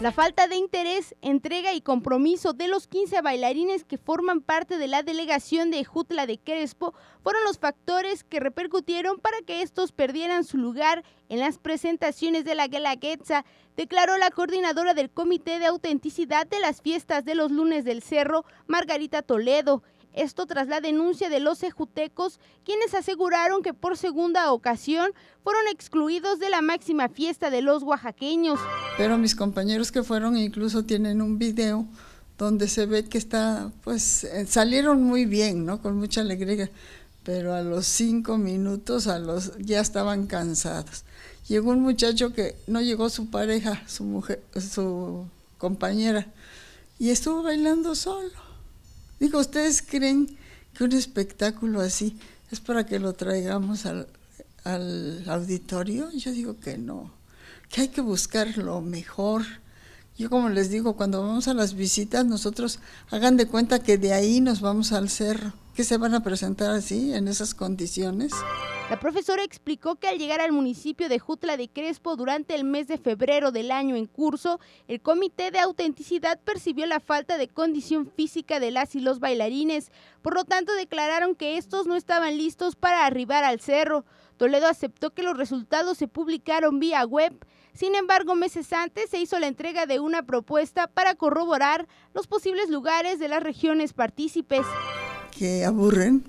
La falta de interés, entrega y compromiso de los 15 bailarines que forman parte de la delegación de Jutla de Crespo fueron los factores que repercutieron para que estos perdieran su lugar en las presentaciones de la Guelaguetza, declaró la coordinadora del Comité de Autenticidad de las Fiestas de los Lunes del Cerro, Margarita Toledo. Esto tras la denuncia de los ejutecos, quienes aseguraron que por segunda ocasión fueron excluidos de la máxima fiesta de los oaxaqueños. Pero mis compañeros que fueron incluso tienen un video donde se ve que está, pues eh, salieron muy bien, ¿no? Con mucha alegría, pero a los cinco minutos a los, ya estaban cansados. Llegó un muchacho que no llegó su pareja, su mujer, su compañera, y estuvo bailando solo Digo, ¿ustedes creen que un espectáculo así es para que lo traigamos al, al auditorio? Yo digo que no, que hay que buscar lo mejor. Yo como les digo, cuando vamos a las visitas, nosotros hagan de cuenta que de ahí nos vamos al cerro que se van a presentar así, en esas condiciones. La profesora explicó que al llegar al municipio de Jutla de Crespo durante el mes de febrero del año en curso, el Comité de Autenticidad percibió la falta de condición física de las y los bailarines, por lo tanto declararon que estos no estaban listos para arribar al cerro. Toledo aceptó que los resultados se publicaron vía web, sin embargo, meses antes se hizo la entrega de una propuesta para corroborar los posibles lugares de las regiones partícipes que aburren,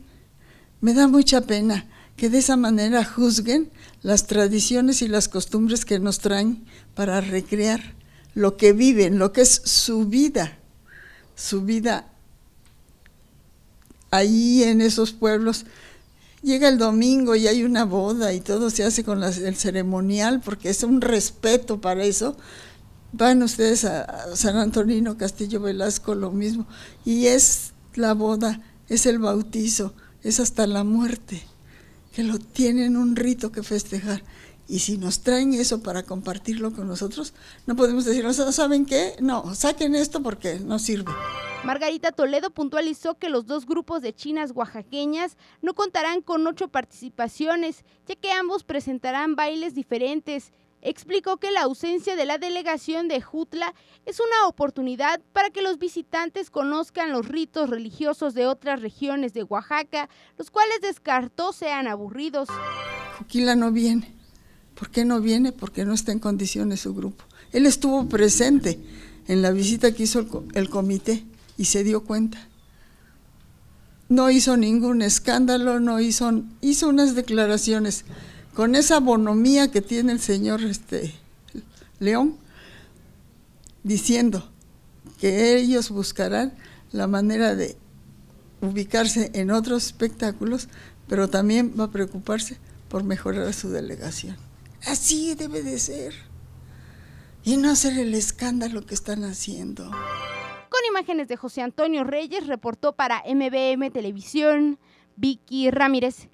me da mucha pena que de esa manera juzguen las tradiciones y las costumbres que nos traen para recrear lo que viven, lo que es su vida, su vida ahí en esos pueblos. Llega el domingo y hay una boda y todo se hace con el ceremonial porque es un respeto para eso. Van ustedes a, a San Antonino, Castillo Velasco, lo mismo. Y es la boda es el bautizo, es hasta la muerte, que lo tienen un rito que festejar. Y si nos traen eso para compartirlo con nosotros, no podemos decir, ¿saben qué? No, saquen esto porque no sirve. Margarita Toledo puntualizó que los dos grupos de chinas oaxaqueñas no contarán con ocho participaciones, ya que ambos presentarán bailes diferentes, explicó que la ausencia de la delegación de Jutla es una oportunidad para que los visitantes conozcan los ritos religiosos de otras regiones de Oaxaca, los cuales descartó sean aburridos. Juquila no viene. ¿Por qué no viene? Porque no está en condiciones su grupo. Él estuvo presente en la visita que hizo el, comité y se dio cuenta. No hizo ningún escándalo, no hizo, hizo unas declaraciones con esa bonomía que tiene el señor este, León, diciendo que ellos buscarán la manera de ubicarse en otros espectáculos, pero también va a preocuparse por mejorar su delegación. Así debe de ser. Y no hacer el escándalo que están haciendo. Con imágenes de José Antonio Reyes, reportó para MBM Televisión Vicky Ramírez.